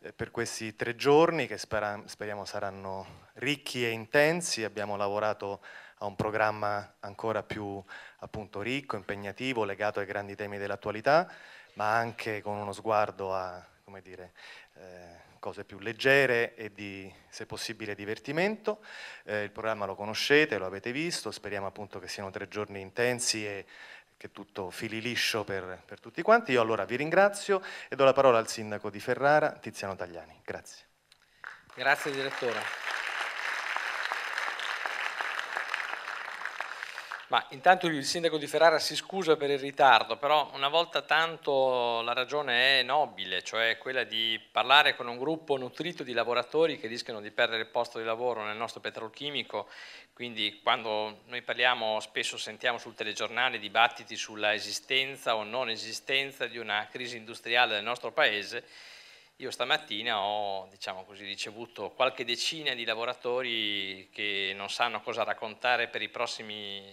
Eh, per questi tre giorni che spera, speriamo saranno ricchi e intensi. Abbiamo lavorato a un programma ancora più appunto, ricco, impegnativo, legato ai grandi temi dell'attualità, ma anche con uno sguardo a dire, eh, cose più leggere e di, se possibile, divertimento. Eh, il programma lo conoscete, lo avete visto, speriamo appunto che siano tre giorni intensi e che tutto fili liscio per, per tutti quanti. Io allora vi ringrazio e do la parola al sindaco di Ferrara, Tiziano Tagliani. Grazie. Grazie direttore. Ma intanto il sindaco di Ferrara si scusa per il ritardo, però una volta tanto la ragione è nobile, cioè quella di parlare con un gruppo nutrito di lavoratori che rischiano di perdere il posto di lavoro nel nostro petrolchimico, quindi quando noi parliamo spesso sentiamo sul telegiornale dibattiti sulla esistenza o non esistenza di una crisi industriale nel nostro Paese, io stamattina ho diciamo così, ricevuto qualche decina di lavoratori che non sanno cosa raccontare per i prossimi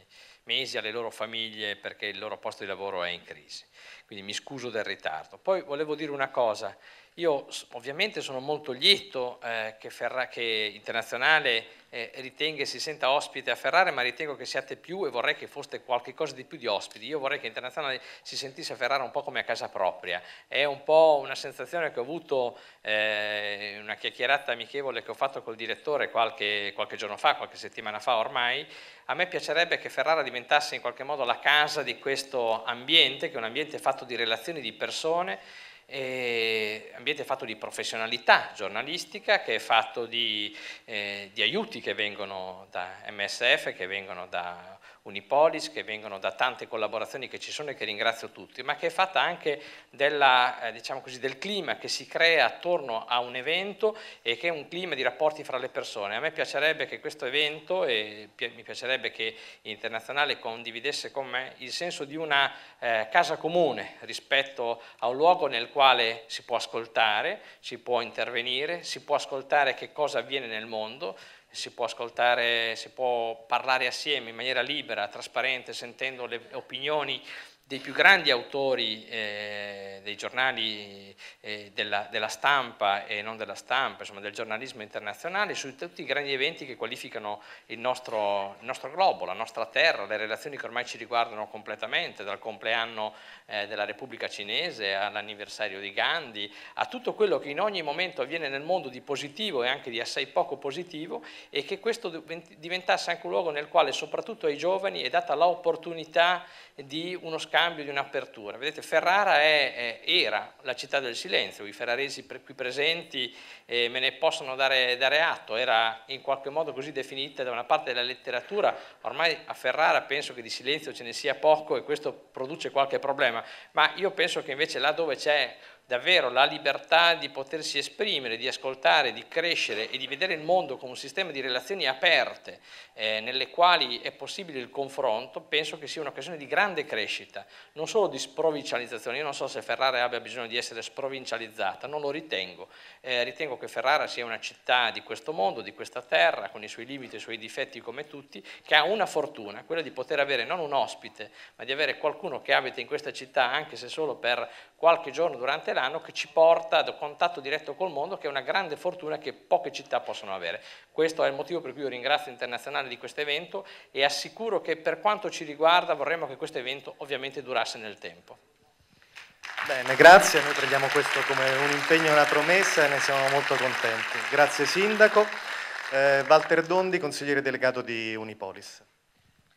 mesi alle loro famiglie perché il loro posto di lavoro è in crisi. Quindi mi scuso del ritardo. Poi volevo dire una cosa, io ovviamente sono molto lieto eh, che, Ferra, che, Internazionale eh, ritenga e si senta ospite a Ferrara, ma ritengo che siate più e vorrei che foste qualcosa di più di ospiti. Io vorrei che Internazionale si sentisse a Ferrara un po' come a casa propria. È un po' una sensazione che ho avuto eh, una chiacchierata amichevole che ho fatto col direttore qualche, qualche giorno fa, qualche settimana fa ormai. A me piacerebbe che Ferrara diventasse in qualche modo la casa di questo ambiente, che è un ambiente fatto di relazioni di persone e eh, ambiente fatto di professionalità giornalistica, che è fatto di, eh, di aiuti che vengono da MSF, che vengono da Unipolis, che vengono da tante collaborazioni che ci sono e che ringrazio tutti, ma che è fatta anche della, eh, diciamo così, del clima che si crea attorno a un evento e che è un clima di rapporti fra le persone. A me piacerebbe che questo evento, e mi piacerebbe che Internazionale condividesse con me il senso di una eh, casa comune rispetto a un luogo nel quale si può ascoltare, si può intervenire, si può ascoltare che cosa avviene nel mondo, si può ascoltare, si può parlare assieme in maniera libera, trasparente, sentendo le opinioni dei più grandi autori eh, dei giornali eh, della, della, stampa e non della stampa, insomma del giornalismo internazionale, su tutti i grandi eventi che qualificano il nostro, il nostro globo, la nostra terra, le relazioni che ormai ci riguardano completamente, dal compleanno eh, della Repubblica Cinese all'anniversario di Gandhi, a tutto quello che in ogni momento avviene nel mondo di positivo e anche di assai poco positivo e che questo diventasse anche un luogo nel quale soprattutto ai giovani è data l'opportunità di uno scambio scambio, di un'apertura. Vedete, Ferrara è, è, era la città del silenzio, i ferraresi pre qui presenti eh, me ne possono dare, dare, atto, era in qualche modo così definita da una parte della letteratura, ormai a Ferrara penso che di silenzio ce ne sia poco e questo produce qualche problema, ma io penso che invece là dove c'è davvero la libertà di potersi esprimere, di ascoltare, di crescere e di vedere il mondo come un sistema di relazioni aperte eh, nelle quali è possibile il confronto, penso che sia un'occasione di grande crescita, non solo di sprovincializzazione. Io non so se Ferrara abbia bisogno di essere sprovincializzata, non lo ritengo. Eh, ritengo che Ferrara sia una città di questo mondo, di questa terra, con i suoi limiti e i suoi difetti come tutti, che ha una fortuna, quella di poter avere non un ospite, ma di avere qualcuno che abita in questa città anche se solo per qualche giorno durante l'anno che ci porta ad un contatto diretto col mondo, che è una grande fortuna che poche città possono avere. Questo è il motivo per cui io ringrazio Internazionale di questo evento e assicuro che per quanto ci riguarda vorremmo che questo evento ovviamente durasse nel tempo. Bene, grazie, noi prendiamo questo come un impegno e una promessa e ne siamo molto contenti. Grazie Sindaco. Eh, Walter Dondi, consigliere delegato di Unipolis.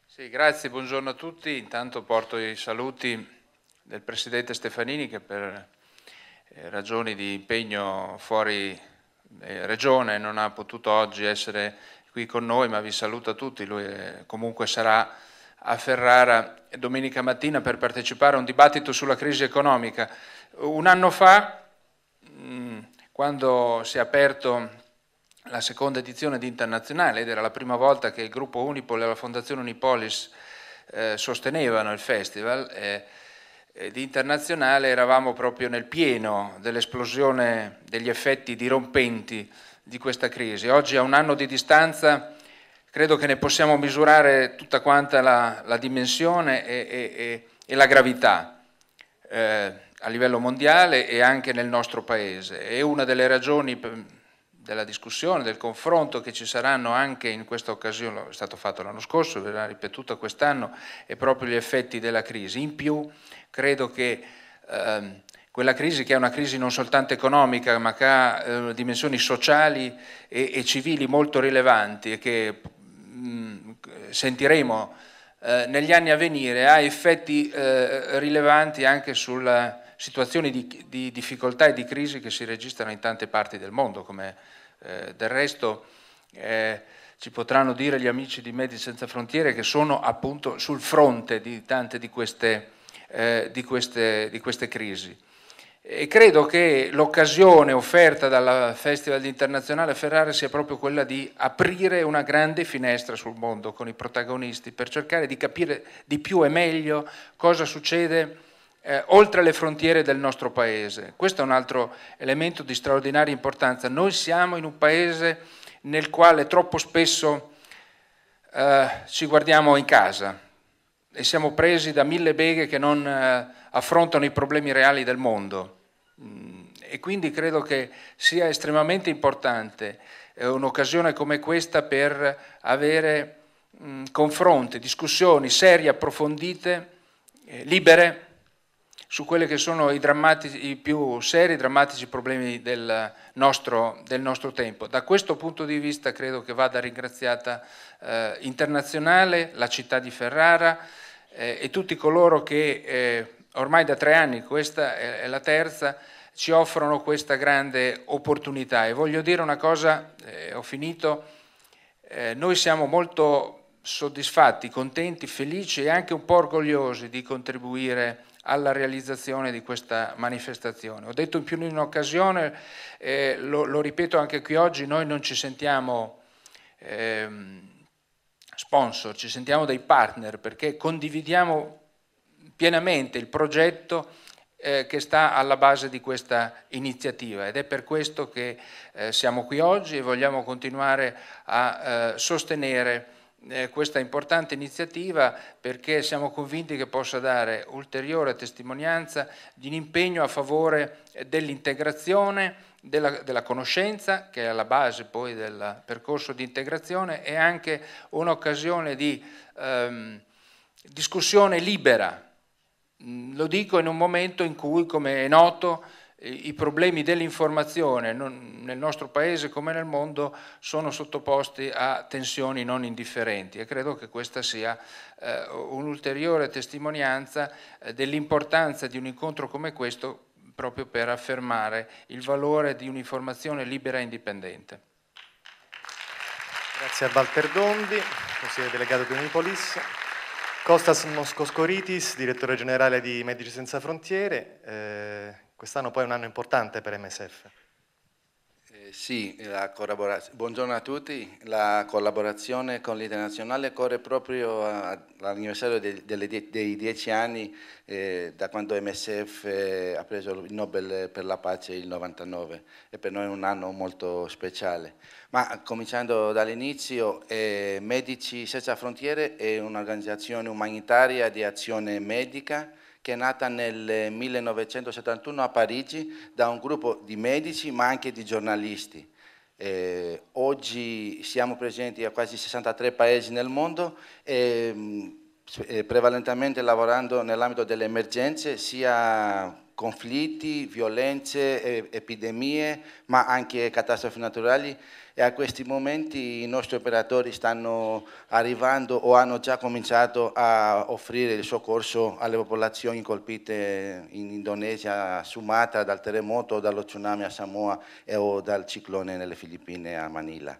Sì, grazie, buongiorno a tutti. Intanto porto i saluti del Presidente Stefanini che per eh, ragioni di impegno fuori eh, regione non ha potuto oggi essere qui con noi, ma vi saluta tutti, lui eh, comunque sarà a Ferrara domenica mattina per partecipare a un dibattito sulla crisi economica. Un anno fa, mm, quando si è aperto la seconda edizione di Internazionale, ed era la prima volta che il gruppo Unipol e la fondazione Unipolis eh, sostenevano il festival, eh, internazionale eravamo proprio nel pieno dell'esplosione degli effetti dirompenti di questa crisi. Oggi a un anno di distanza credo che ne possiamo misurare tutta quanta la, la dimensione e, e, e, la gravità eh, a livello mondiale e anche nel nostro paese. E una delle ragioni della discussione, del confronto che ci saranno anche in questa occasione, è stato fatto l'anno scorso, verrà ripetuto quest'anno, e proprio gli effetti della crisi. In più credo che ehm, quella crisi che è una crisi non soltanto economica ma che ha eh, dimensioni sociali e, e, civili molto rilevanti e che mh, mm, sentiremo eh, negli anni a venire ha effetti eh, rilevanti anche sulla situazioni di, di, difficoltà e di crisi che si registrano in tante parti del mondo, come eh, del resto eh, ci potranno dire gli amici di Medici Senza Frontiere che sono appunto sul fronte di tante di queste, eh, di queste, di queste crisi. E credo che l'occasione offerta dal Festival Internazionale Ferrari sia proprio quella di aprire una grande finestra sul mondo con i protagonisti per cercare di capire di più e meglio cosa succede eh, oltre le frontiere del nostro paese. Questo è un altro elemento di straordinaria importanza. Noi siamo in un paese nel quale troppo spesso eh, ci guardiamo in casa e siamo presi da mille beghe che non eh, affrontano i problemi reali del mondo. Mm, e quindi credo che sia estremamente importante eh, un'occasione come questa per avere mh, mm, confronti, discussioni serie, approfondite, eh, libere su quelli che sono i, i più seri, e drammatici problemi del nostro, del nostro, tempo. Da questo punto di vista credo che vada ringraziata eh, internazionale, la città di Ferrara eh, e tutti coloro che eh, ormai da tre anni, questa è, è la terza, ci offrono questa grande opportunità. E voglio dire una cosa, eh, ho finito, eh, noi siamo molto soddisfatti, contenti, felici e anche un po' orgogliosi di contribuire alla realizzazione di questa manifestazione. Ho detto in più di un'occasione, eh, lo, lo, ripeto anche qui oggi, noi non ci sentiamo eh, sponsor, ci sentiamo dei partner perché condividiamo pienamente il progetto eh, che sta alla base di questa iniziativa ed è per questo che eh, siamo qui oggi e vogliamo continuare a eh, sostenere eh, questa importante iniziativa perché siamo convinti che possa dare ulteriore testimonianza di un impegno a favore dell'integrazione, della, della, conoscenza, che è alla base poi del percorso di integrazione, e anche un'occasione di ehm, discussione libera. Mm, lo dico in un momento in cui, come è noto, i problemi dell'informazione nel nostro paese come nel mondo sono sottoposti a tensioni non indifferenti e credo che questa sia eh, un'ulteriore testimonianza eh, dell'importanza di un incontro come questo proprio per affermare il valore di un'informazione libera e indipendente. Grazie a Walter Dondi, consigliere delegato di Unipolis. Costas Moscoscoritis, direttore generale di Medici Senza Frontiere. Eh... Quest'anno poi è un anno importante per MSF. Eh, sì, buongiorno a tutti. La collaborazione con l'Internazionale corre proprio all'anniversario dei, dei, dieci anni eh, da quando MSF eh, ha preso il Nobel per la pace il 99 e per noi è un anno molto speciale. Ma cominciando dall'inizio, eh, Medici Senza Frontiere è un'organizzazione umanitaria di azione medica che è nata nel 1971 a Parigi da un gruppo di medici ma anche di giornalisti. Eh, oggi siamo presenti a quasi 63 paesi nel mondo, ehm, eh, prevalentemente lavorando nell'ambito delle emergenze, sia conflitti, violenze, epidemie, ma anche catastrofi naturali e a questi momenti i nostri operatori stanno arrivando o hanno già cominciato a offrire il soccorso alle popolazioni colpite in Indonesia, a Sumatra dal terremoto, dallo tsunami a Samoa e, o dal ciclone nelle Filippine a Manila.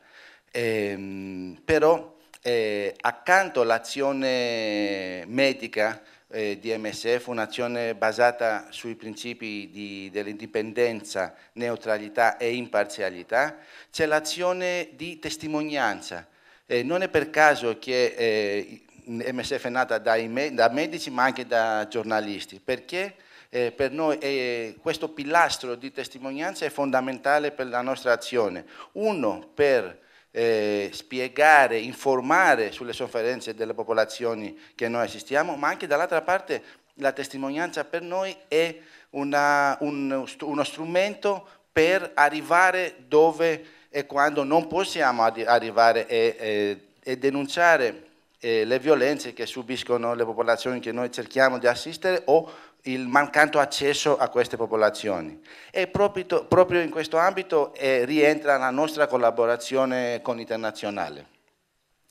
Ehm, però eh, accanto all'azione medica eh, di MSF, un'azione basata sui principi dell'indipendenza, neutralità e imparzialità, c'è l'azione di testimonianza. Eh, non è per caso che eh, MSF è nata me da medici ma anche da giornalisti, perché eh, per noi eh, questo pilastro di testimonianza è fondamentale per la nostra azione. Uno, per eh, spiegare, informare sulle sofferenze delle popolazioni che noi assistiamo, ma anche dall'altra parte la testimonianza per noi è una, un, uno strumento per arrivare dove e quando non possiamo arrivare e, e, e denunciare eh, le violenze che subiscono le popolazioni che noi cerchiamo di assistere o il mancato accesso a queste popolazioni. E proprio, proprio in questo ambito eh, rientra la nostra collaborazione con l'internazionale.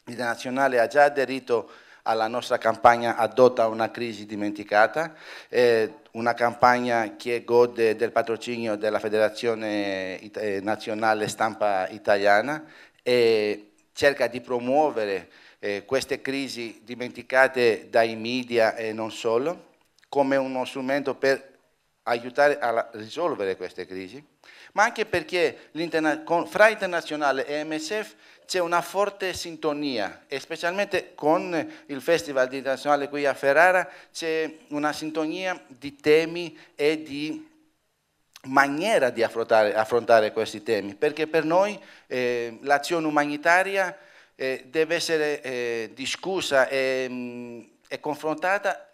L'internazionale ha già aderito alla nostra campagna Adotta una crisi dimenticata, eh, una campagna che gode del patrocinio della Federazione It eh, Nazionale Stampa Italiana e cerca di promuovere eh, queste crisi dimenticate dai media e non solo come uno strumento per aiutare a risolvere queste crisi, ma anche perché fra internazionale e MSF c'è una forte sintonia, e specialmente con il Festival internazionale qui a Ferrara c'è una sintonia di temi e di maniera di affrontare, affrontare questi temi, perché per noi eh, l'azione umanitaria eh, deve essere eh, discussa e, mh, mm, e confrontata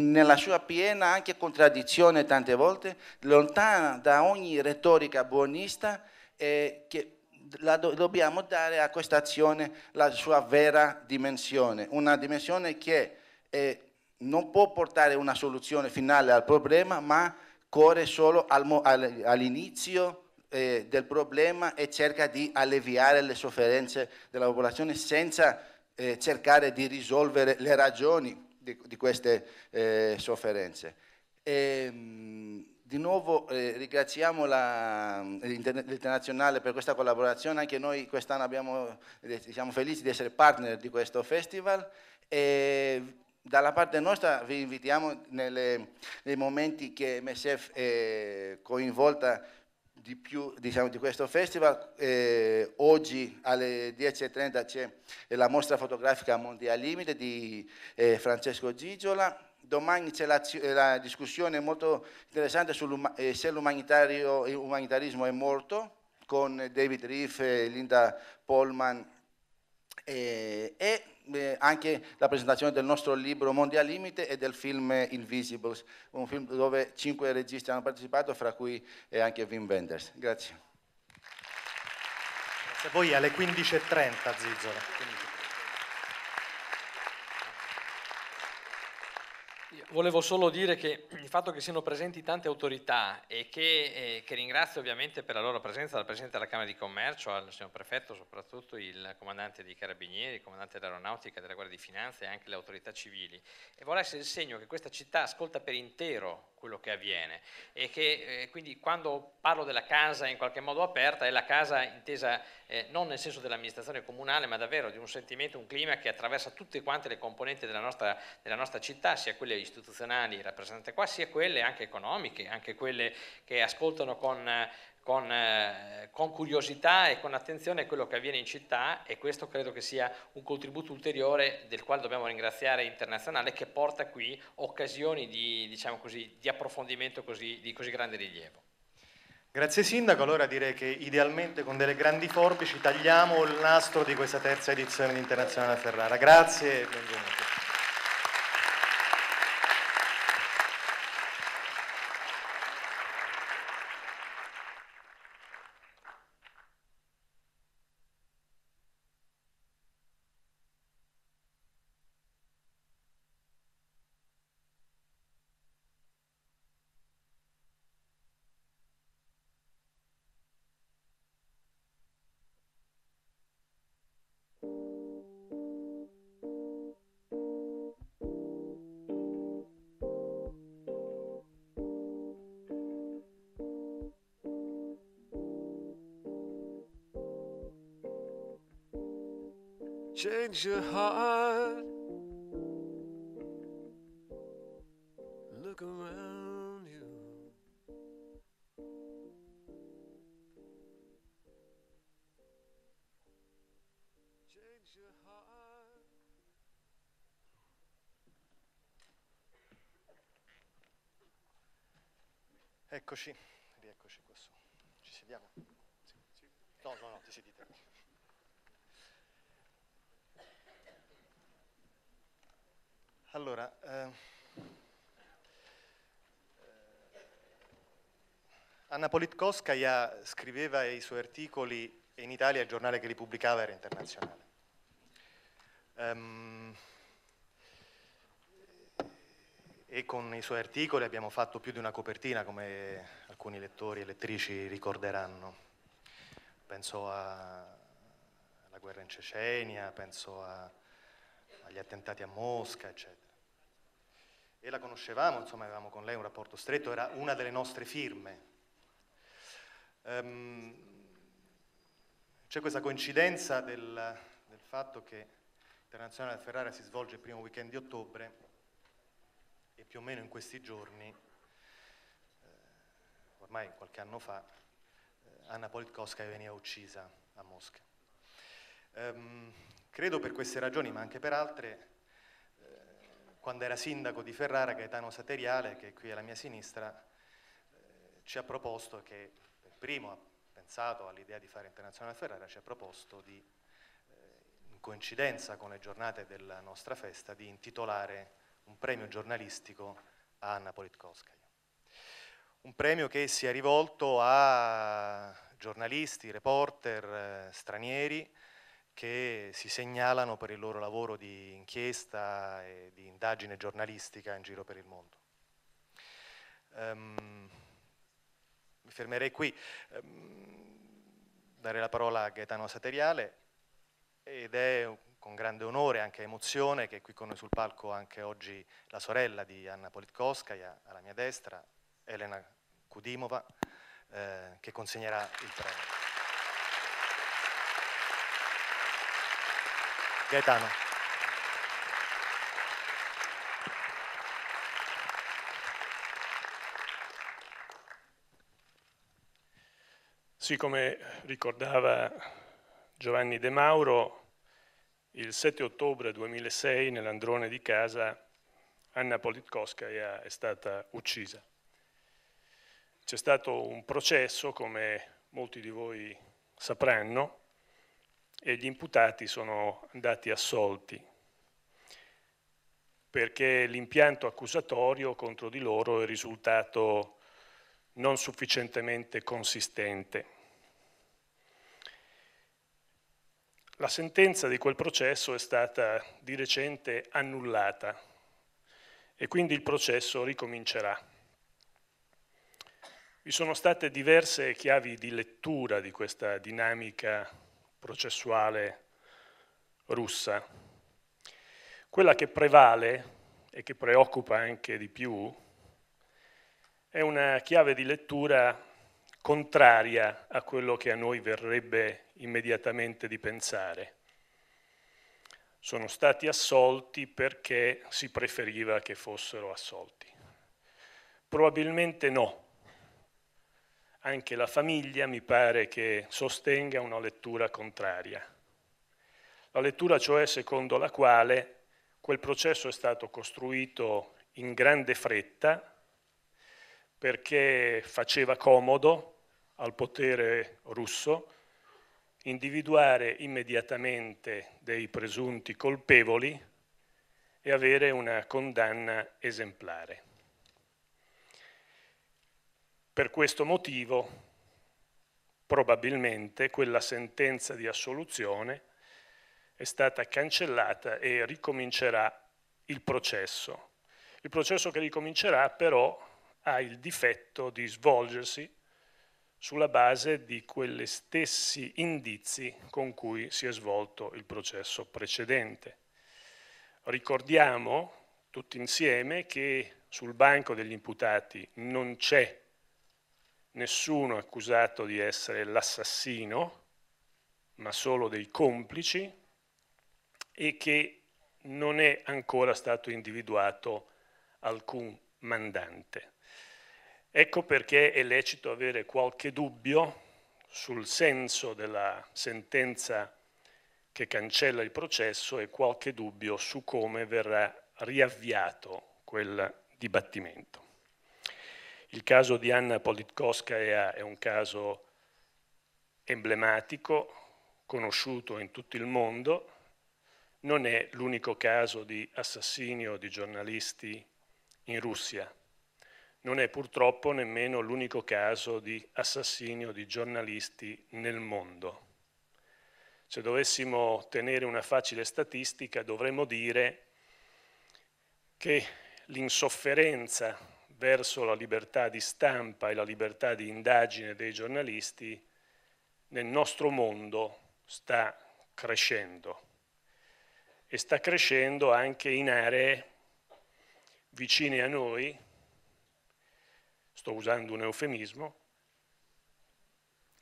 nella sua piena anche contraddizione tante volte, lontana da ogni retorica buonista eh, che la do dobbiamo dare a questa azione la sua vera dimensione, una dimensione che eh, non può portare una soluzione finale al problema, ma corre solo al all'inizio eh, del problema e cerca di alleviare le sofferenze della popolazione senza eh, cercare di risolvere le ragioni di, di queste eh, sofferenze. E, ehm, di nuovo eh, ringraziamo l'internazionale per questa collaborazione, anche noi quest'anno eh, siamo felici di essere partner di questo festival e dalla parte nostra vi invitiamo nelle, nei momenti che MSF è eh, coinvolta di più diciamo, di questo festival. Eh, oggi alle 10.30 c'è la mostra fotografica Mondi Limite di eh, Francesco Gigiola. Domani c'è la, la discussione molto interessante sul eh, se l'umanitarismo è morto con David Riff, Linda Polman eh, e eh, anche la presentazione del nostro libro Mondi al Limite e del film Invisibles, un film dove cinque registi hanno partecipato, fra cui eh, anche Wim Wenders. Grazie. Grazie a voi alle 15.30 Zizzolo. volevo solo dire che il fatto che siano presenti tante autorità e che, eh, che, ringrazio ovviamente per la loro presenza, dal Presidente della Camera di Commercio, al signor Prefetto, soprattutto il Comandante dei Carabinieri, il Comandante dell'Aeronautica, della Guardia di Finanza e anche le autorità civili. E vorrei essere il segno che questa città ascolta per intero quello che avviene e che eh, quindi quando parlo della casa in qualche modo aperta è la casa intesa eh, non nel senso dell'amministrazione comunale ma davvero di un sentimento, un clima che attraversa tutte quante le componenti della nostra, della nostra città, sia quelle istituzionali istituzionali rappresentate qua, sia quelle anche economiche, anche quelle che ascoltano con, con, eh, con, curiosità e con attenzione quello che avviene in città e questo credo che sia un contributo ulteriore del quale dobbiamo ringraziare Internazionale che porta qui occasioni di, diciamo così, di approfondimento così, di così grande rilievo. Grazie Sindaco, allora direi che idealmente con delle grandi forbici tagliamo il nastro di questa terza edizione di Internazionale Ferrara. Grazie e benvenuti. guard your heart. Look around you. Change your heart. Eccoci, rieccoci qua su. Ci sediamo? Sì. No, no, no, ti sedite. Allora, eh, Anna Politkovskaya scriveva i suoi articoli e in Italia il giornale che li pubblicava era internazionale. Um, e con i suoi articoli abbiamo fatto più di una copertina, come alcuni lettori e lettrici ricorderanno. Penso alla guerra in Cecenia, penso a agli attentati a Mosca, eccetera. E la conoscevamo, insomma, avevamo con lei un rapporto stretto, era una delle nostre firme. Um, c'è questa coincidenza del, del fatto che l'Internazionale del Ferrara si svolge il primo weekend di ottobre e più o meno in questi giorni, eh, ormai qualche anno fa, eh, Anna Politkovskaya veniva uccisa a Mosca. Um, Credo per queste ragioni, ma anche per altre, eh, quando era sindaco di Ferrara, Gaetano Sateriale, che è qui alla mia sinistra, eh, ci ha proposto che, per primo ha pensato all'idea di fare Internazionale Ferrara, ci ha proposto di, eh, in coincidenza con le giornate della nostra festa, di intitolare un premio giornalistico a Anna Politkovskaya. Un premio che si è rivolto a giornalisti, reporter, eh, stranieri, che si segnalano per il loro lavoro di inchiesta e di indagine giornalistica in giro per il mondo. Um, mi fermerei qui, um, dare la parola a Gaetano Sateriale ed è con grande onore e anche emozione che è qui con noi sul palco anche oggi la sorella di Anna Politkovskaya, alla mia destra, Elena Kudimova, eh, che consegnerà il premio. Gaetano. Sì, come ricordava Giovanni De Mauro, il 7 ottobre 2006 nell'androne di casa Anna Politkovskaya è stata uccisa. C'è stato un processo, come molti di voi sapranno, e gli imputati sono andati assolti perché l'impianto accusatorio contro di loro è risultato non sufficientemente consistente. La sentenza di quel processo è stata di recente annullata e quindi il processo ricomincerà. Vi sono state diverse chiavi di lettura di questa dinamica processuale russa. Quella che prevale e che preoccupa anche di più è una chiave di lettura contraria a quello che a noi verrebbe immediatamente di pensare. Sono stati assolti perché si preferiva che fossero assolti. Probabilmente no, anche la famiglia mi pare che sostenga una lettura contraria. La lettura cioè secondo la quale quel processo è stato costruito in grande fretta perché faceva comodo al potere russo individuare immediatamente dei presunti colpevoli e avere una condanna esemplare. Per questo motivo probabilmente quella sentenza di assoluzione è stata cancellata e ricomincerà il processo. Il processo che ricomincerà però ha il difetto di svolgersi sulla base di quegli stessi indizi con cui si è svolto il processo precedente. Ricordiamo tutti insieme che sul banco degli imputati non c'è nessuno accusato di essere l'assassino, ma solo dei complici, e che non è ancora stato individuato alcun mandante. Ecco perché è lecito avere qualche dubbio sul senso della sentenza che cancella il processo e qualche dubbio su come verrà riavviato quel dibattimento. Il caso di Anna Politkovskaya è un caso emblematico, conosciuto in tutto il mondo, non è l'unico caso di assassinio di giornalisti in Russia, non è purtroppo nemmeno l'unico caso di assassinio di giornalisti nel mondo. Se dovessimo tenere una facile statistica dovremmo dire che l'insofferenza verso la libertà di stampa e la libertà di indagine dei giornalisti nel nostro mondo sta crescendo e sta crescendo anche in aree vicine a noi, sto usando un eufemismo,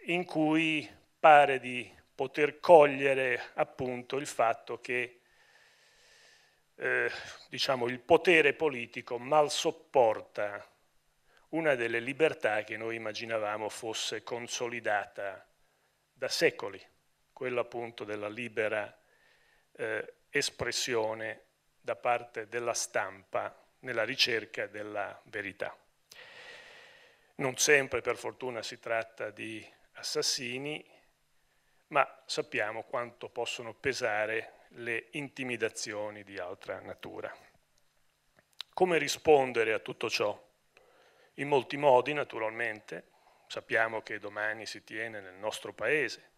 in cui pare di poter cogliere appunto il fatto che eh, diciamo, il potere politico mal sopporta una delle libertà che noi immaginavamo fosse consolidata da secoli, quella appunto della libera eh, espressione da parte della stampa nella ricerca della verità. Non sempre, per fortuna, si tratta di assassini, ma sappiamo quanto possono pesare le intimidazioni di altra natura. Come rispondere a tutto ciò? In molti modi, naturalmente. Sappiamo che domani si tiene nel nostro Paese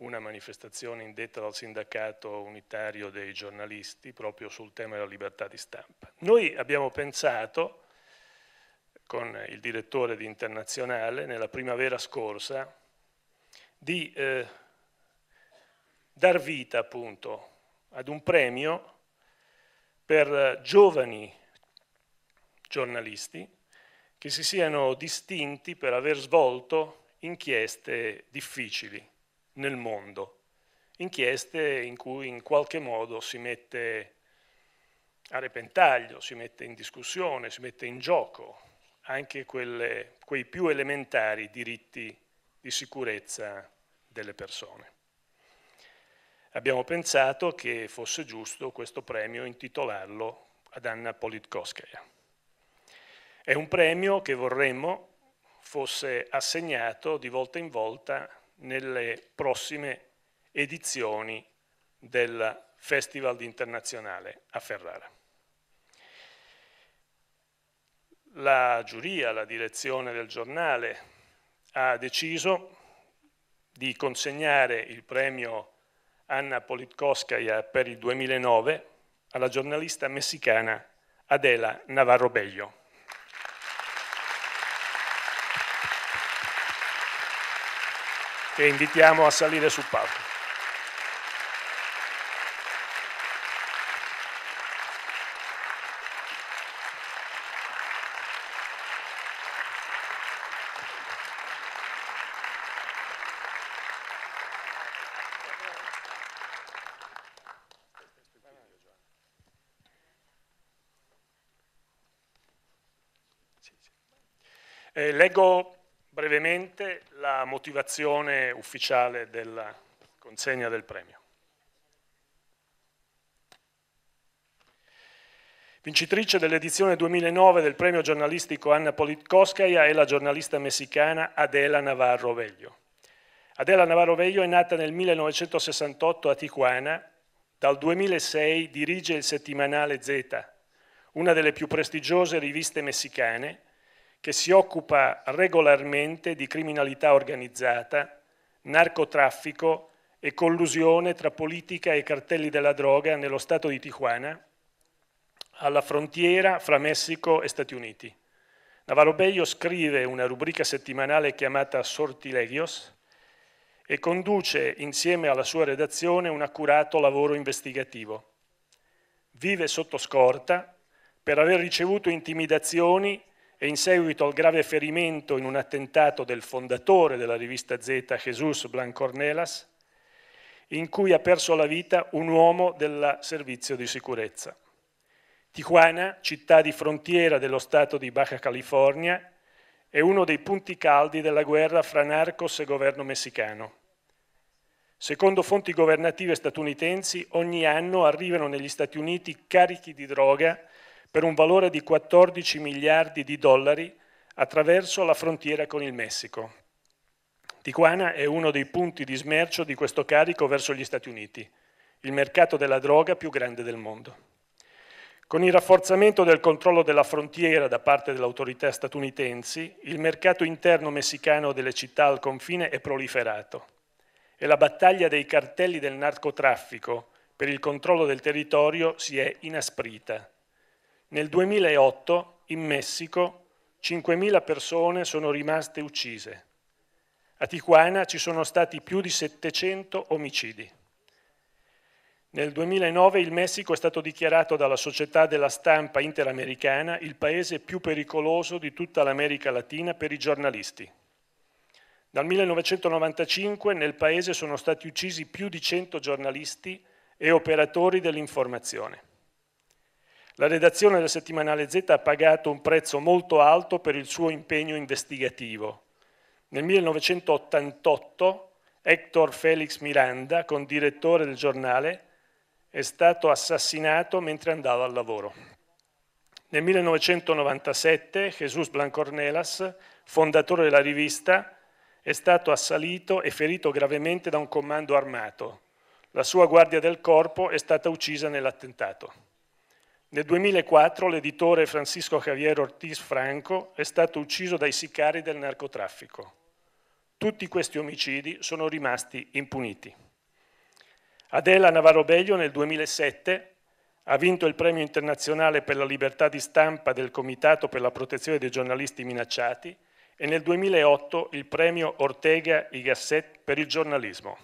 una manifestazione indetta dal sindacato unitario dei giornalisti proprio sul tema della libertà di stampa. Noi abbiamo pensato, con il direttore di Internazionale, nella primavera scorsa, di eh, dar vita appunto ad un premio per giovani giornalisti che si siano distinti per aver svolto inchieste difficili nel mondo, inchieste in cui in qualche modo si mette a repentaglio, si mette in discussione, si mette in gioco anche quelle, quei più elementari diritti di sicurezza delle persone abbiamo pensato che fosse giusto questo premio intitolarlo ad Anna Politkovskaya. È un premio che vorremmo fosse assegnato di volta in volta nelle prossime edizioni del Festival internazionale a Ferrara. La giuria, la direzione del giornale ha deciso di consegnare il premio Anna Politkovskaya per il 2009 alla giornalista messicana Adela Navarro Bello. Che invitiamo a salire sul palco. motivazione ufficiale della consegna del premio. Vincitrice dell'edizione 2009 del premio giornalistico Anna Politkovskaya è la giornalista messicana Adela Navarro Veglio. Adela Navarro Veglio è nata nel 1968 a Tijuana, dal 2006 dirige il settimanale Z, una delle più prestigiose riviste messicane, che si occupa regolarmente di criminalità organizzata, narcotraffico e collusione tra politica e cartelli della droga nello Stato di Tijuana, alla frontiera fra Messico e Stati Uniti. Navarro scrive una rubrica settimanale chiamata Sortilegios e conduce insieme alla sua redazione un accurato lavoro investigativo. Vive sotto scorta per aver ricevuto intimidazioni e in seguito al grave ferimento in un attentato del fondatore della rivista Z, Jesus Blancornelas, in cui ha perso la vita un uomo del servizio di sicurezza. Tijuana, città di frontiera dello stato di Baja California, è uno dei punti caldi della guerra fra narcos e governo messicano. Secondo fonti governative statunitensi, ogni anno arrivano negli Stati Uniti carichi di droga per un valore di 14 miliardi di dollari attraverso la frontiera con il Messico. Tijuana è uno dei punti di smercio di questo carico verso gli Stati Uniti, il mercato della droga più grande del mondo. Con il rafforzamento del controllo della frontiera da parte delle autorità statunitensi, il mercato interno messicano delle città al confine è proliferato e la battaglia dei cartelli del narcotraffico per il controllo del territorio si è inasprita nel 2008 in Messico 5.000 persone sono rimaste uccise. A Tijuana ci sono stati più di 700 omicidi. Nel 2009 il Messico è stato dichiarato dalla Società della Stampa Interamericana il paese più pericoloso di tutta l'America Latina per i giornalisti. Dal 1995 nel paese sono stati uccisi più di 100 giornalisti e operatori dell'informazione. La redazione del settimanale Z ha pagato un prezzo molto alto per il suo impegno investigativo. Nel 1988 Hector Felix Miranda, condirettore del giornale, è stato assassinato mentre andava al lavoro. Nel 1997 Jesus Blancornelas, fondatore della rivista, è stato assalito e ferito gravemente da un comando armato. La sua guardia del corpo è stata uccisa nell'attentato. Nel 2004 l'editore Francisco Javier Ortiz Franco è stato ucciso dai sicari del narcotraffico. Tutti questi omicidi sono rimasti impuniti. Adela Navarro Beglio nel 2007 ha vinto il premio internazionale per la libertà di stampa del Comitato per la protezione dei giornalisti minacciati e nel 2008 il premio Ortega y Gasset per il giornalismo.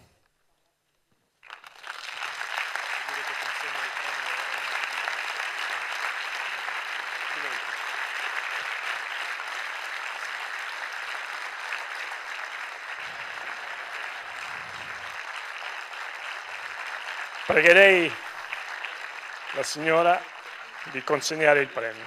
Pregherei la signora di consegnare il premio.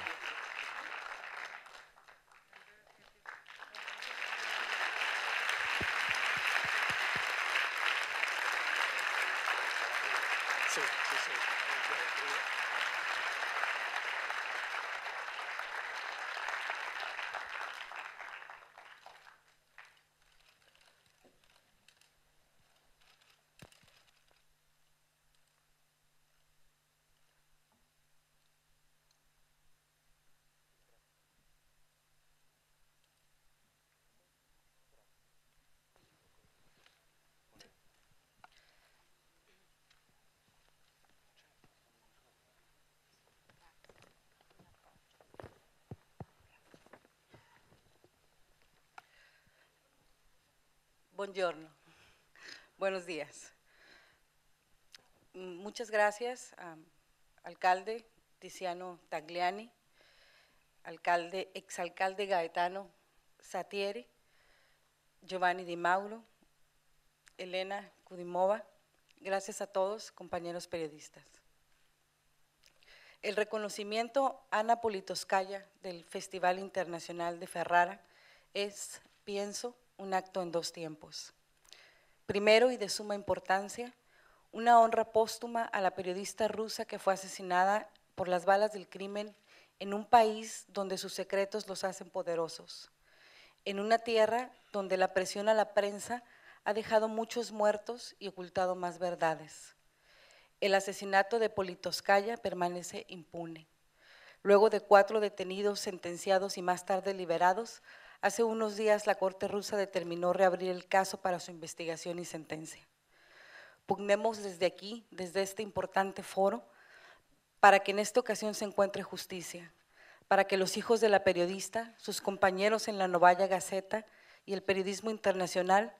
Buongiorno. Buenos días. Mm, muchas gracias, alcalde Tiziano Tagliani, alcalde, exalcalde Gaetano Satieri, Giovanni Di Mauro, Elena Kudimova. Gracias a todos, compañeros periodistas. El reconocimiento Ana Politoskaya del Festival Internacional de Ferrara es, pienso, un acto en dos tiempos. Primero, y de suma importancia, una honra póstuma a la periodista rusa que fue asesinada por las balas del crimen en un país donde sus secretos los hacen poderosos, en una tierra donde la presión a la prensa ha dejado muchos muertos y ocultado más verdades. El asesinato de Politoskaya permanece impune. Luego de cuatro detenidos, sentenciados y más tarde liberados, Hace unos días la Corte rusa determinó reabrir el caso para su investigación y sentencia. Pugnemos desde aquí, desde este importante foro, para que en esta ocasión se encuentre justicia, para que los hijos de la periodista, sus compañeros en la Novaya Gaceta y el periodismo internacional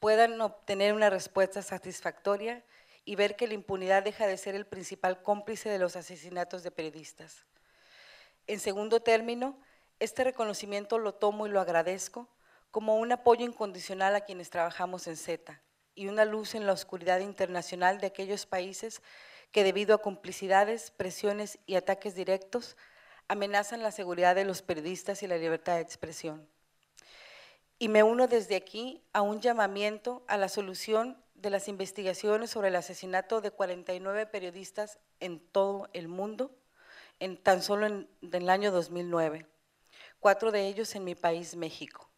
puedan obtener una respuesta satisfactoria y ver que la impunidad deja de ser el principal cómplice de los asesinatos de periodistas. En segundo término, este reconocimiento lo tomo y lo agradezco como un apoyo incondicional a quienes trabajamos en Z y una luz en la oscuridad internacional de aquellos países que debido a complicidades, presiones y ataques directos amenazan la seguridad de los periodistas y la libertad de expresión. Y me uno desde aquí a un llamamiento a la solución de las investigaciones sobre el asesinato de 49 periodistas en todo el mundo en, tan solo en, el año 2009, cuatro de ellos en mi país, México.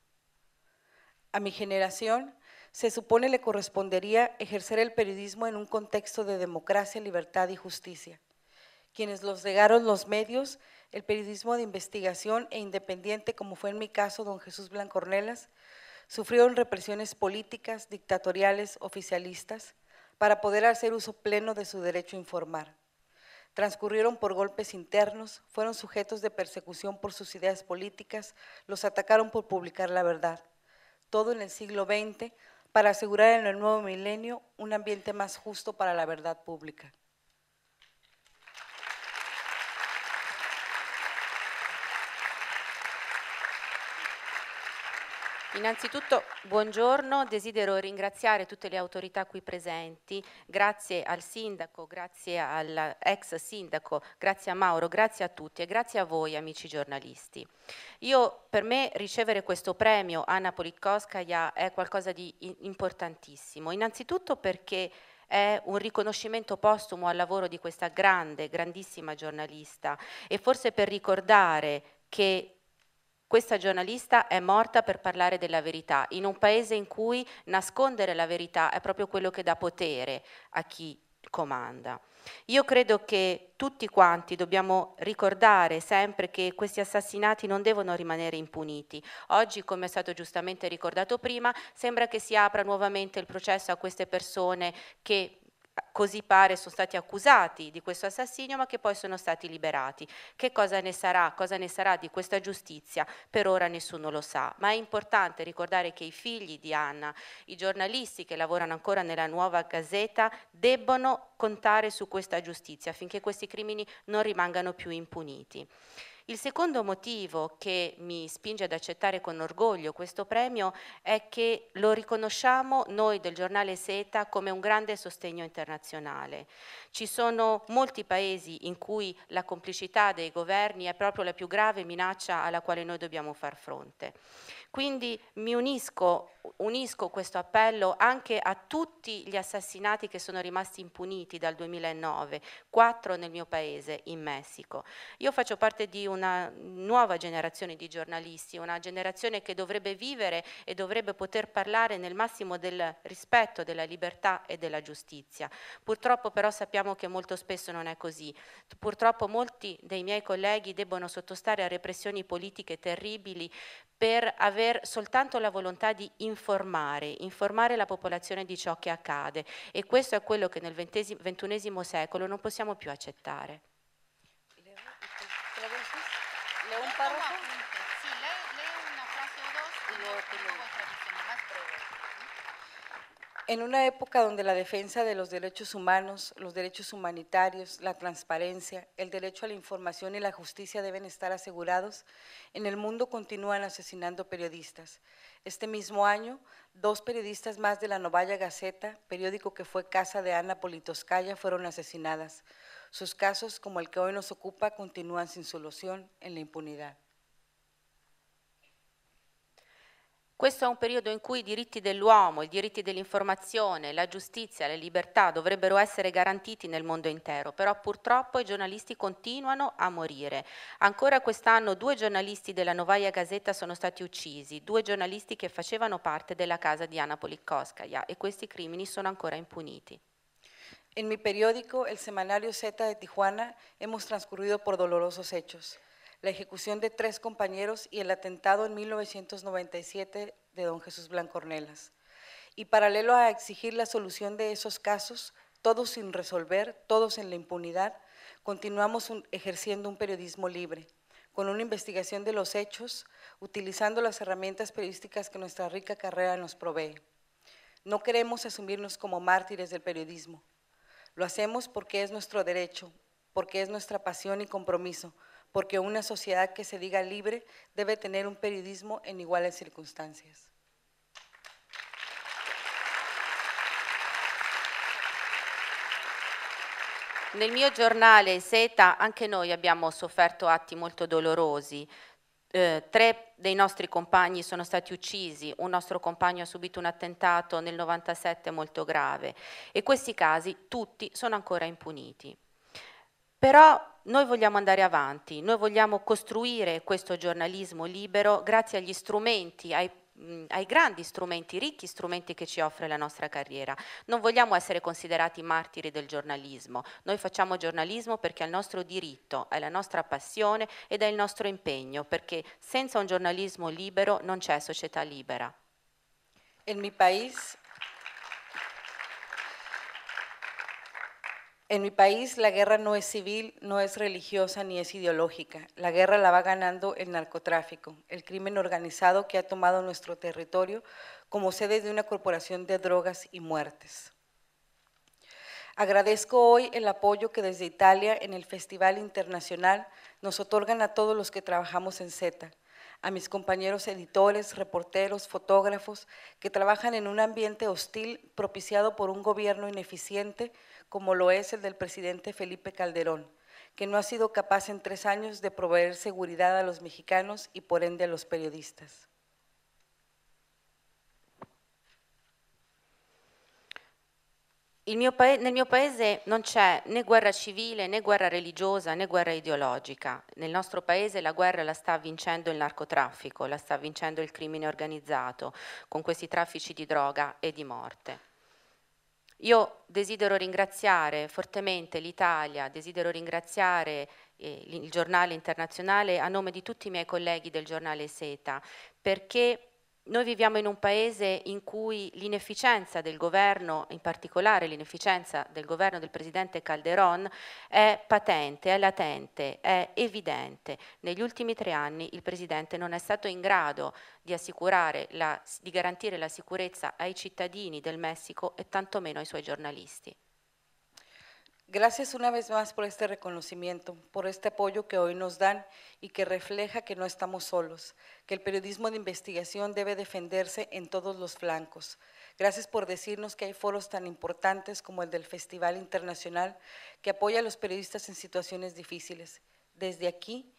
A mi generación se supone le correspondería ejercer el periodismo en un contexto de democracia, libertad y justicia. Quienes los negaron los medios, el periodismo de investigación e independiente, como fue en mi caso don Jesús Blancornelas, sufrieron represiones políticas, dictatoriales, oficialistas, para poder hacer uso pleno de su derecho a informar transcurrieron por golpes internos, fueron sujetos de persecución por sus ideas políticas, los atacaron por publicar la verdad. Todo en el siglo XX para asegurar en el nuevo milenio un ambiente más justo para la verdad pública. Innanzitutto buongiorno, desidero ringraziare tutte le autorità qui presenti, grazie al sindaco, grazie all'ex sindaco, grazie a Mauro, grazie a tutti e grazie a voi amici giornalisti. Io per me ricevere questo premio Anna Politkovskaya è qualcosa di importantissimo, innanzitutto perché è un riconoscimento postumo al lavoro di questa grande, grandissima giornalista e forse per ricordare che questa giornalista è morta per parlare della verità, in un paese in cui nascondere la verità è proprio quello che dà potere a chi comanda. Io credo che tutti quanti dobbiamo ricordare sempre che questi assassinati non devono rimanere impuniti. Oggi, come è stato giustamente ricordato prima, sembra che si apra nuovamente il processo a queste persone che così pare sono stati accusati di questo assassinio ma che poi sono stati liberati. Che cosa ne sarà, cosa ne sarà di questa giustizia? Per ora nessuno lo sa, ma è importante ricordare che i figli di Anna, i giornalisti che lavorano ancora nella nuova Gazzetta debbono contare su questa giustizia affinché questi crimini non rimangano più impuniti. Il secondo motivo che mi spinge ad accettare con orgoglio questo premio è che lo riconosciamo noi del giornale Seta come un grande sostegno internazionale. Ci sono molti paesi in cui la complicità dei governi è proprio la più grave minaccia alla quale noi dobbiamo far fronte. Quindi mi unisco, unisco questo appello anche a tutti gli assassinati che sono rimasti impuniti dal 2009, quattro nel mio paese, in Messico. Io faccio parte di un una nuova generazione di giornalisti, una generazione che dovrebbe vivere e dovrebbe poter parlare nel massimo del rispetto della libertà e della giustizia. Purtroppo però sappiamo che molto spesso non è così. Purtroppo molti dei miei colleghi debbono sottostare a repressioni politiche terribili per aver soltanto la volontà di informare, informare la popolazione di ciò che accade e questo è quello che nel XXI secolo non possiamo più accettare. en una época donde la defensa de los derechos humanos, los derechos humanitarios, la transparencia, el derecho a la información y la justicia deben estar asegurados, en el mundo continúan asesinando periodistas. Este mismo año, dos periodistas más de la Novaya Gaceta, periódico que fue casa de Ana Politoskaya, fueron asesinadas. Sus casos, como el que hoy nos ocupa, continúan sin solución en la impunidad. Questo è un periodo in cui i diritti dell'uomo, i diritti dell'informazione, la giustizia, le libertà dovrebbero essere garantiti nel mondo intero, però purtroppo i giornalisti continuano a morire. Ancora quest'anno due giornalisti della Novaia Gazeta sono stati uccisi, due giornalisti che facevano parte della casa di Anna Politkovskaya e questi crimini sono ancora impuniti. En mio periodico, il semanario Z di Tijuana, hemos transcurrido por dolorosos hechos. la ejecución de tres compañeros y el atentado en 1997 de don Jesús Blancornelas. Y paralelo a exigir la solución de esos casos, todos sin resolver, todos en la impunidad, continuamos ejerciendo un periodismo libre, con una investigación de los hechos, utilizando las herramientas periodísticas que nuestra rica carrera nos provee. No queremos asumirnos como mártires del periodismo. Lo hacemos porque es nuestro derecho, porque es nuestra pasión y compromiso, porque una sociedad que se diga libre debe tener un periodismo en iguales circunstancias. Nel mio giornale Seta anche noi abbiamo sofferto atti molto dolorosi. Eh, tre dei nostri compagni sono stati uccisi, un nostro compagno ha subito un attentato nel 97 molto grave e questi casi tutti sono ancora impuniti. Però noi vogliamo andare avanti, noi vogliamo costruire questo giornalismo libero grazie agli strumenti, ai ai grandi strumenti, ricchi strumenti che ci offre la nostra carriera. Non vogliamo essere considerati martiri del giornalismo, noi facciamo giornalismo perché è il nostro diritto, è la nostra passione ed è il nostro impegno, perché senza un giornalismo libero non c'è società libera. In mio paese En mi país la guerra no es civil, no es religiosa ni es ideológica. La guerra la va ganando el narcotráfico, el crimen organizado que ha tomado nuestro territorio como sede de una corporación de drogas y muertes. Agradezco hoy el apoyo que desde Italia en el Festival Internacional nos otorgan a todos los que trabajamos en Z, a mis compañeros editores, reporteros, fotógrafos, que trabajan en un ambiente hostil propiciado por un gobierno ineficiente, como lo es el del presidente Felipe Calderón, que no ha sido capaz en tres años de proveer seguridad a los mexicanos y por ende a los periodistas. Mio nel mio paese non c'è né guerra civile, né guerra religiosa, né guerra ideologica. Nel nostro paese la guerra la sta vincendo il narcotraffico, la sta vincendo il crimine organizzato, con questi traffici di droga e di morte. Io desidero ringraziare fortemente l'Italia, desidero ringraziare eh, il giornale internazionale a nome di tutti i miei colleghi del giornale Seta perché noi viviamo in un paese in cui l'inefficienza del governo, in particolare l'inefficienza del governo del presidente Calderon, è patente, è latente, è evidente. Negli ultimi tre anni il presidente non è stato in grado di, la, di garantire la sicurezza ai cittadini del Messico e tantomeno ai suoi giornalisti. Gracias una vez más por este reconocimiento, por este apoyo que hoy nos dan y que refleja que no estamos solos, que el periodismo de investigación debe defenderse en todos los flancos. Gracias por decirnos que hay foros tan importantes como el del Festival Internacional que apoya a los periodistas en situaciones difíciles. Desde aquí,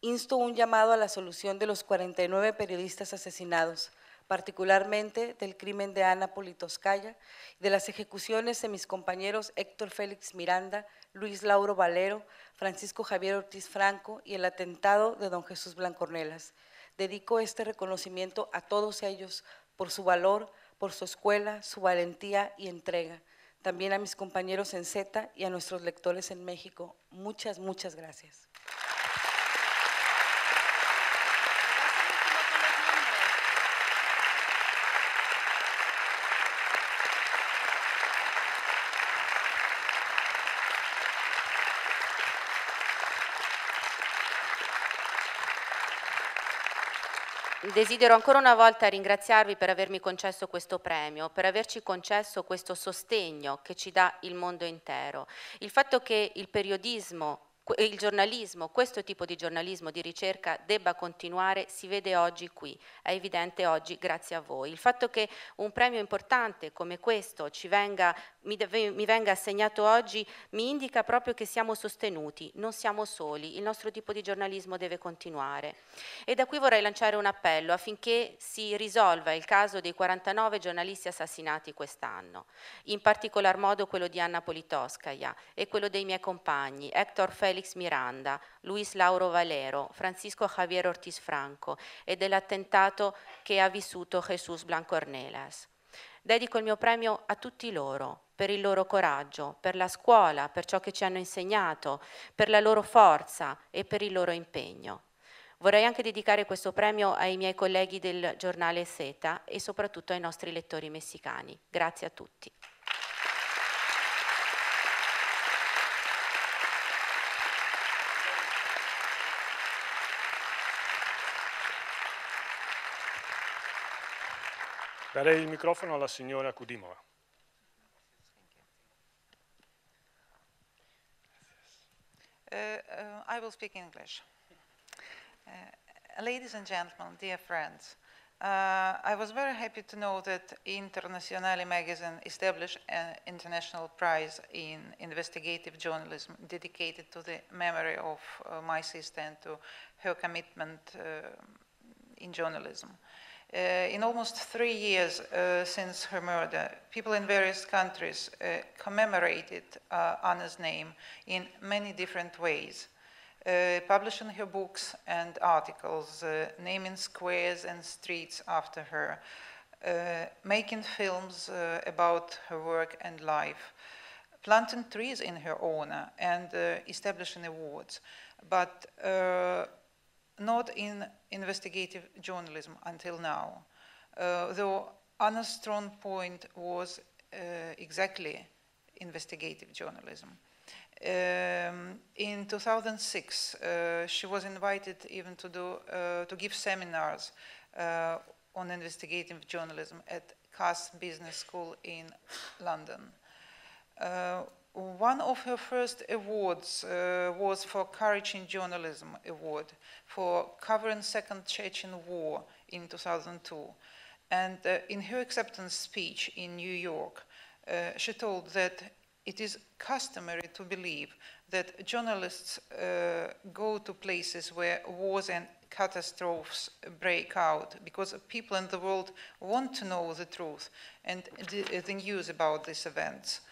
insto un llamado a la solución de los 49 periodistas asesinados, particularmente del crimen de Ana Politoscaya, de las ejecuciones de mis compañeros Héctor Félix Miranda, Luis Lauro Valero, Francisco Javier Ortiz Franco y el atentado de don Jesús Blancornelas. Dedico este reconocimiento a todos ellos por su valor, por su escuela, su valentía y entrega. También a mis compañeros en Z y a nuestros lectores en México. Muchas, muchas gracias. desidero ancora una volta ringraziarvi per avermi concesso questo premio, per averci concesso questo sostegno che ci dà il mondo intero. Il fatto che il periodismo il giornalismo, questo tipo di giornalismo di ricerca debba continuare si vede oggi qui, è evidente oggi grazie a voi. Il fatto che un premio importante come questo venga, mi, deve, mi venga assegnato oggi mi indica proprio che siamo sostenuti, non siamo soli, il nostro tipo di giornalismo deve continuare. E da qui vorrei lanciare un appello affinché si risolva il caso dei 49 giornalisti assassinati quest'anno, in particolar modo quello di Anna Politoskaya e quello dei miei compagni, Hector Felix Félix Miranda, Luis Lauro Valero, Francisco Javier Ortiz Franco e dell'attentato che ha vissuto Jesús Blancornelas. Dedico il mio premio a tutti loro, per il loro coraggio, per la scuola, per ciò che ci hanno insegnato, per la loro forza e per il loro impegno. Vorrei anche dedicare questo premio ai miei colleghi del giornale Seta e soprattutto ai nostri lettori messicani. Grazie a tutti. Darei il microfono alla signora Kudimova. Uh, uh, I will speak English. Uh, ladies and gentlemen, dear friends, uh, I was very happy to know that Internationale magazine established an international prize in investigative journalism dedicated to the memory of uh, my sister and to her commitment uh, in journalism. Uh, in almost three years uh, since her murder, people in various countries uh, commemorated uh, Anna's name in many different ways, uh, publishing her books and articles, uh, naming squares and streets after her, making films about her work and life, planting trees in her honor, and establishing awards. But not in investigative journalism until now. Uh, though Anna's strong point was uh, exactly investigative journalism. Um, in 2006, uh, she was invited even to, do, uh, to give seminars uh, on investigative journalism at Cass Business School in London. Uh, one of her first awards uh, was for Courage in Journalism Award for covering Second Chechen War in 2002. And uh, in her acceptance speech in New York, uh, she told that it is customary to believe that journalists uh, go to places where wars and catastrophes break out because people in the world want to know the truth and the, the news about these events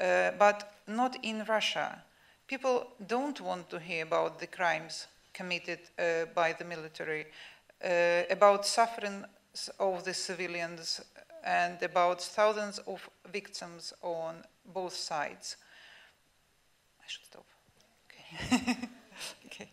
uh, but not in Russia. People don't want to hear about the crimes committed uh, by the military, uh, about suffering of the civilians, and about thousands of victims on both sides. I should stop. Okay. okay.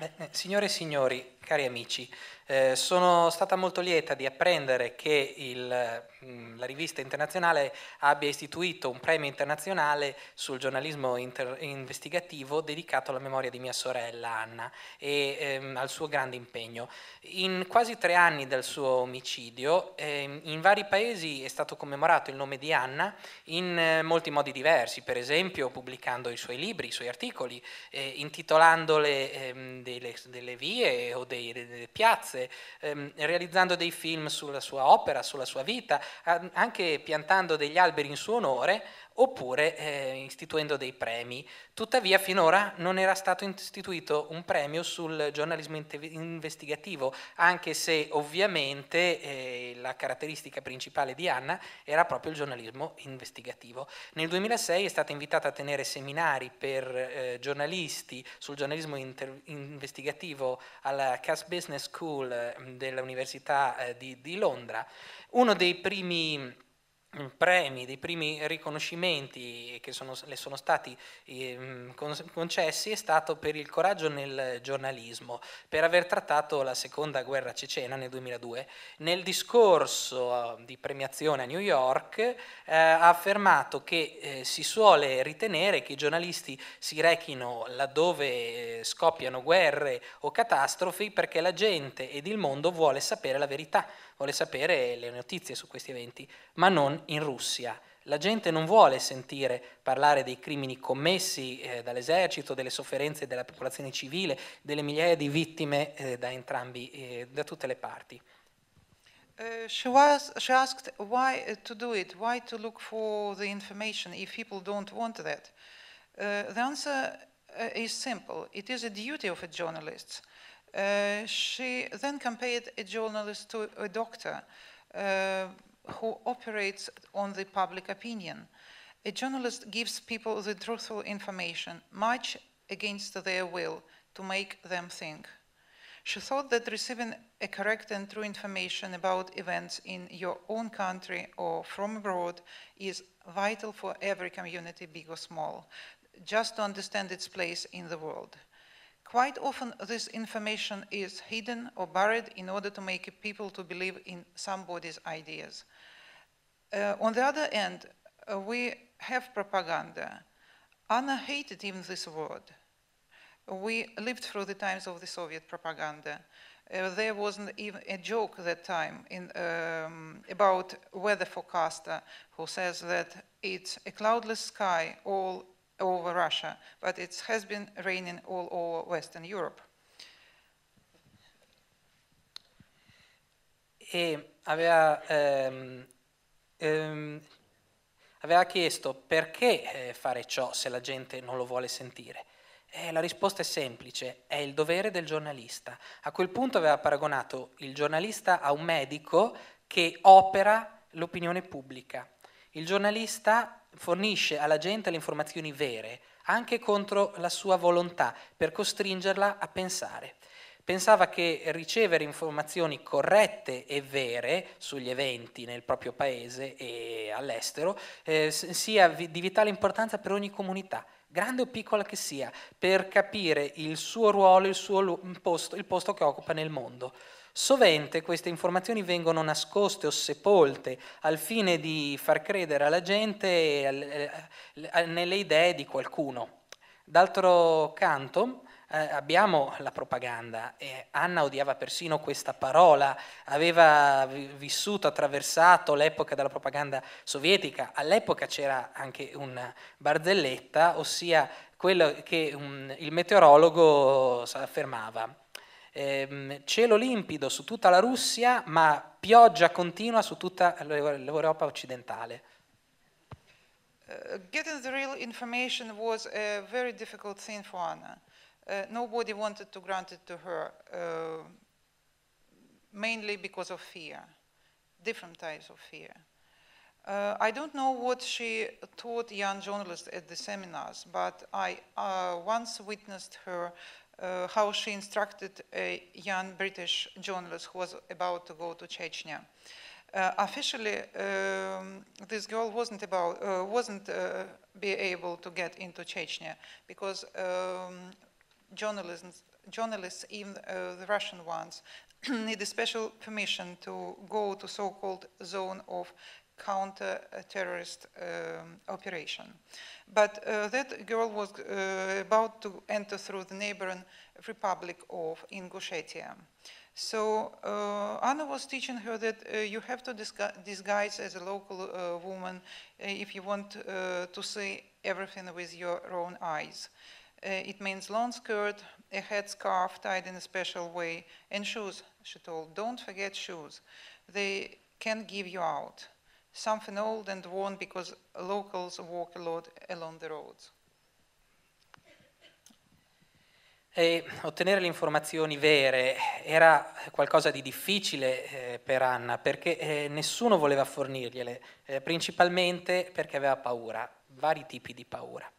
Eh, signore e signori, cari amici, eh, sono stata molto lieta di apprendere che il, mm, la rivista internazionale abbia istituito un premio internazionale sul giornalismo inter- investigativo dedicato alla memoria di mia sorella Anna e ehm, al suo grande impegno. In quasi tre anni dal suo omicidio, ehm, in vari paesi è stato commemorato il nome di Anna in eh, molti modi diversi, per esempio pubblicando i suoi libri, i suoi articoli, eh, intitolandole ehm, delle, delle vie o dei delle piazze, ehm, realizzando dei film sulla sua opera, sulla sua vita, ehm, anche piantando degli alberi in suo onore oppure eh, istituendo dei premi. Tuttavia finora non era stato istituito un premio sul giornalismo investigativo, anche se ovviamente eh, la caratteristica principale di Anna era proprio il giornalismo investigativo. Nel 2006 è stata invitata a tenere seminari per eh, giornalisti sul giornalismo inter- investigativo alla Cass Business School mm, dell'Università eh, di, di Londra. Uno dei primi premi, dei primi riconoscimenti che sono, le sono stati eh, concessi è stato per il coraggio nel giornalismo, per aver trattato la seconda guerra cecena nel 2002. Nel discorso eh, di premiazione a New York eh, ha affermato che eh, si suole ritenere che i giornalisti si rechino laddove eh, scoppiano guerre o catastrofi perché la gente ed il mondo vuole sapere la verità vuole sapere le notizie su questi eventi, ma non in Russia. La gente non vuole sentire parlare dei crimini commessi eh, dall'esercito, delle sofferenze della popolazione civile, delle migliaia di vittime eh, da entrambi, eh, da tutte le parti. Uh, she, was, she asked why uh, to do it, why to look for the information if people don't want that. Uh, the answer uh, is simple. It is a duty of a journalist Uh, she then compared a journalist to a doctor uh, who operates on the public opinion. A journalist gives people the truthful information, much against their will, to make them think. She thought that receiving a correct and true information about events in your own country or from abroad is vital for every community, big or small, just to understand its place in the world. Quite often this information is hidden or buried in order to make people to believe in somebody's ideas. Uh, on the other end, uh, we have propaganda. Anna hated even this word. We lived through the times of the Soviet propaganda. Uh, there wasn't even a joke at that time in, um, about weather forecaster who says that it's a cloudless sky all over Russia, but it has been raining all over Western Europe. E aveva, ehm, ehm, aveva chiesto perché eh, fare ciò se la gente non lo vuole sentire. Eh, la risposta è semplice, è il dovere del giornalista. A quel punto aveva paragonato il giornalista a un medico che opera l'opinione pubblica. Il giornalista fornisce alla gente le informazioni vere, anche contro la sua volontà, per costringerla a pensare. Pensava che ricevere informazioni corrette e vere sugli eventi nel proprio paese e all'estero eh, sia di vitale importanza per ogni comunità, grande o piccola che sia, per capire il suo ruolo, il suo posto, il posto che occupa nel mondo. Sovente queste informazioni vengono nascoste o sepolte al fine di far credere alla gente eh, nelle idee di qualcuno. D'altro canto, eh, abbiamo la propaganda e Anna odiava persino questa parola, aveva vissuto, attraversato l'epoca della propaganda sovietica, all'epoca c'era anche una barzelletta, ossia quello che um, il meteorologo affermava ehm, cielo limpido su tutta la Russia, ma pioggia continua su tutta l'Europa occidentale. Uh, getting the real information was a very difficult thing for Anna. Uh, nobody wanted to grant it to her, uh, mainly because of fear, different types of fear. Uh, I don't know what she taught young journalists at the seminars, but I uh, once witnessed her uh, how she instructed a young British journalist who was about to go to Chechnya. Uh, officially, um, this girl wasn't about uh, wasn't uh, be able to get into Chechnya because um, journalists journalists, even uh, the Russian ones, need a special permission to go to so-called zone of counter uh, terrorist um, operation. But uh, that girl was uh, about to enter through the neighboring Republic of Ingushetia. So uh, Anna was teaching her that uh, you have to disguise as a local uh, woman if you want to see everything with your own eyes. it means long skirt, a headscarf tied in a special way, and shoes, she told. Don't forget shoes. They can give you out. something old and worn because locals walk a lot along the roads. E ottenere le informazioni vere era qualcosa di difficile eh, per Anna perché eh, nessuno voleva fornirgliele, eh, principalmente perché aveva paura, vari tipi di paura.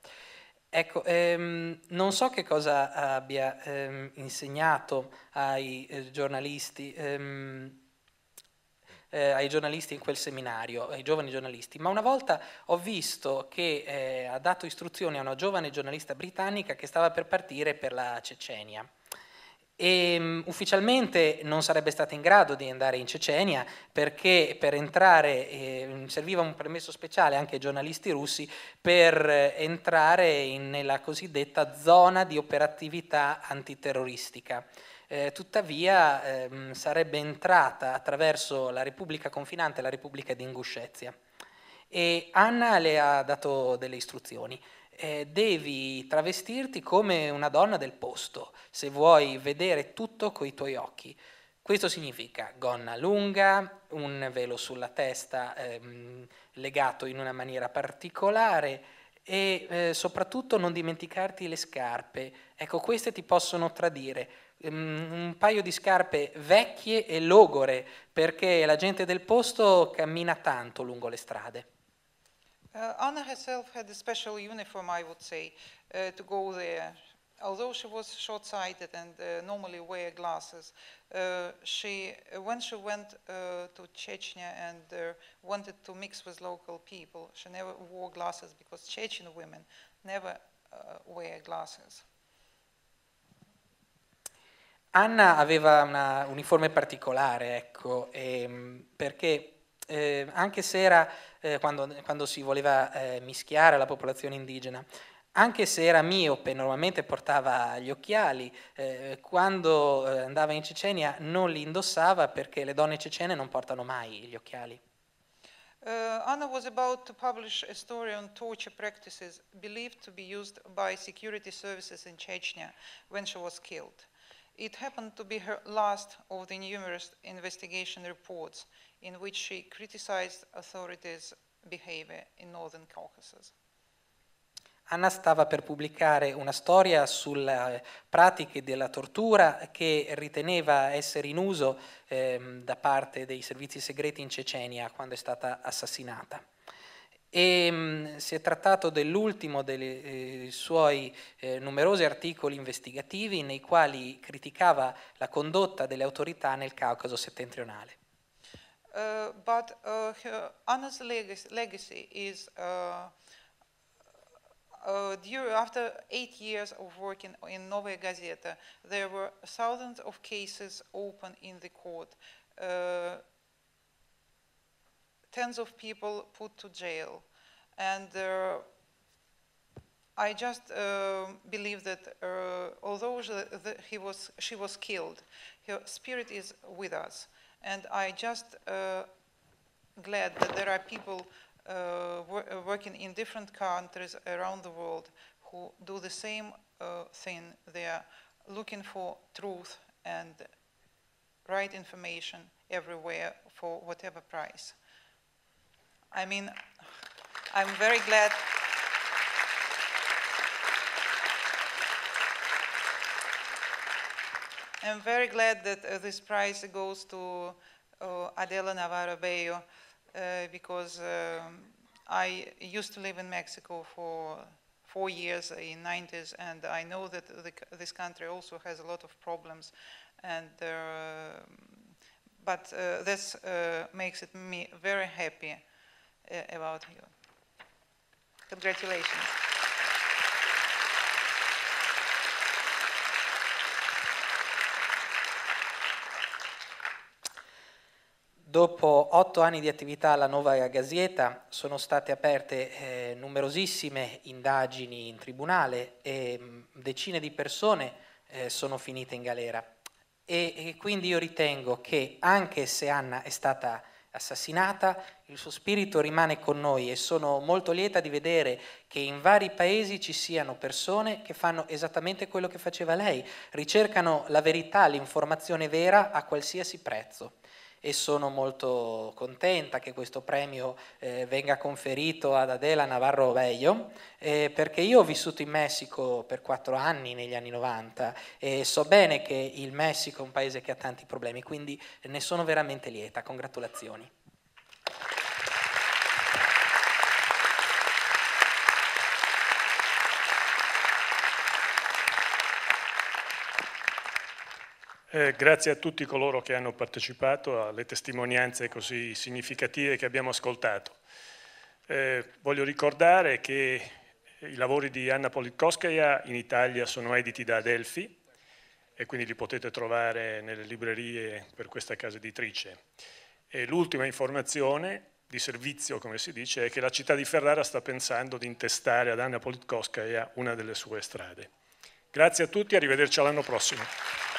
Ecco, ehm, non so che cosa abbia ehm, insegnato ai eh, giornalisti. Ehm, eh, ai giornalisti in quel seminario, ai giovani giornalisti, ma una volta ho visto che eh, ha dato istruzioni a una giovane giornalista britannica che stava per partire per la Cecenia. E, um, ufficialmente non sarebbe stata in grado di andare in Cecenia perché per entrare eh, serviva un permesso speciale anche ai giornalisti russi per eh, entrare in, nella cosiddetta zona di operatività antiterroristica eh, tuttavia ehm, sarebbe entrata attraverso la Repubblica confinante, la Repubblica di Inguscezia. E Anna le ha dato delle istruzioni. Eh, devi travestirti come una donna del posto, se vuoi vedere tutto coi tuoi occhi. Questo significa gonna lunga, un velo sulla testa ehm, legato in una maniera particolare e eh, soprattutto non dimenticarti le scarpe. Ecco, queste ti possono tradire. Ehm, un paio di scarpe vecchie e logore perché la gente del posto cammina tanto lungo le strade. Uh, Anna herself had a special uniform, I would say, uh, to go there. Although she was short-sighted and uh, normally wear glasses, uh, she, uh, when she went uh, to Chechnya and uh, wanted to mix with local people, she never wore glasses because Chechen women never uh, wear glasses. Anna aveva una uniforme particolare, ecco, e, ehm, perché eh, anche se era eh, quando, quando, si voleva eh, mischiare la popolazione indigena, anche se era miope, normalmente portava gli occhiali, eh, quando eh, andava in Cecenia non li indossava perché le donne cecene non portano mai gli occhiali. Uh, Anna was about to publish a story on torture practices believed to be used by security services in Chechnya when she was killed. It happened to be her last of the numerous investigation reports in which she criticized authorities' behavior in northern Caucasus. Anna stava per pubblicare una storia sulle eh, pratiche della tortura che riteneva essere in uso eh, da parte dei servizi segreti in Cecenia quando è stata assassinata e si è trattato dell'ultimo dei eh, suoi eh, numerosi articoli investigativi nei quali criticava la condotta delle autorità nel Caucaso settentrionale. Uh, but uh, Anna's legacy is uh, uh, during, after eight years of working in Novaya Gazeta, there were thousands of cases open in the court. Uh, tens of people put to jail. And uh, I just uh, believe that uh, although she, the, he was, she was killed, her spirit is with us. And I just glad that there are people uh, wor working in different countries around the world who do the same uh, thing. They are looking for truth and right information everywhere for whatever price. I mean, I'm very glad. I'm very glad that uh, this prize goes to uh, Adela Navarro Bello uh, because um, I used to live in Mexico for four years in 90s and I know that the, this country also has a lot of problems and uh, but uh, this uh, makes it me very happy uh, about you. Congratulations. Dopo otto anni di attività alla Nova Gazzetta sono state aperte eh, numerosissime indagini in tribunale e mh, mm, decine di persone eh, sono finite in galera. E, e, quindi io ritengo che anche se Anna è stata assassinata, il suo spirito rimane con noi e sono molto lieta di vedere che in vari paesi ci siano persone che fanno esattamente quello che faceva lei, ricercano la verità, l'informazione vera a qualsiasi prezzo e sono molto contenta che questo premio eh, venga conferito ad Adela Navarro Bello, eh, perché io ho vissuto in Messico per quattro anni negli anni 90 e so bene che il Messico è un paese che ha tanti problemi, quindi ne sono veramente lieta. Congratulazioni. Eh, grazie a tutti coloro che hanno partecipato alle testimonianze così significative che abbiamo ascoltato. Eh, voglio ricordare che i lavori di Anna Politkovskaya in Italia sono editi da Adelphi e quindi li potete trovare nelle librerie per questa casa editrice. E l'ultima informazione di servizio, come si dice, è che la città di Ferrara sta pensando di intestare ad Anna Politkovskaya una delle sue strade. Grazie a tutti, e arrivederci all'anno prossimo.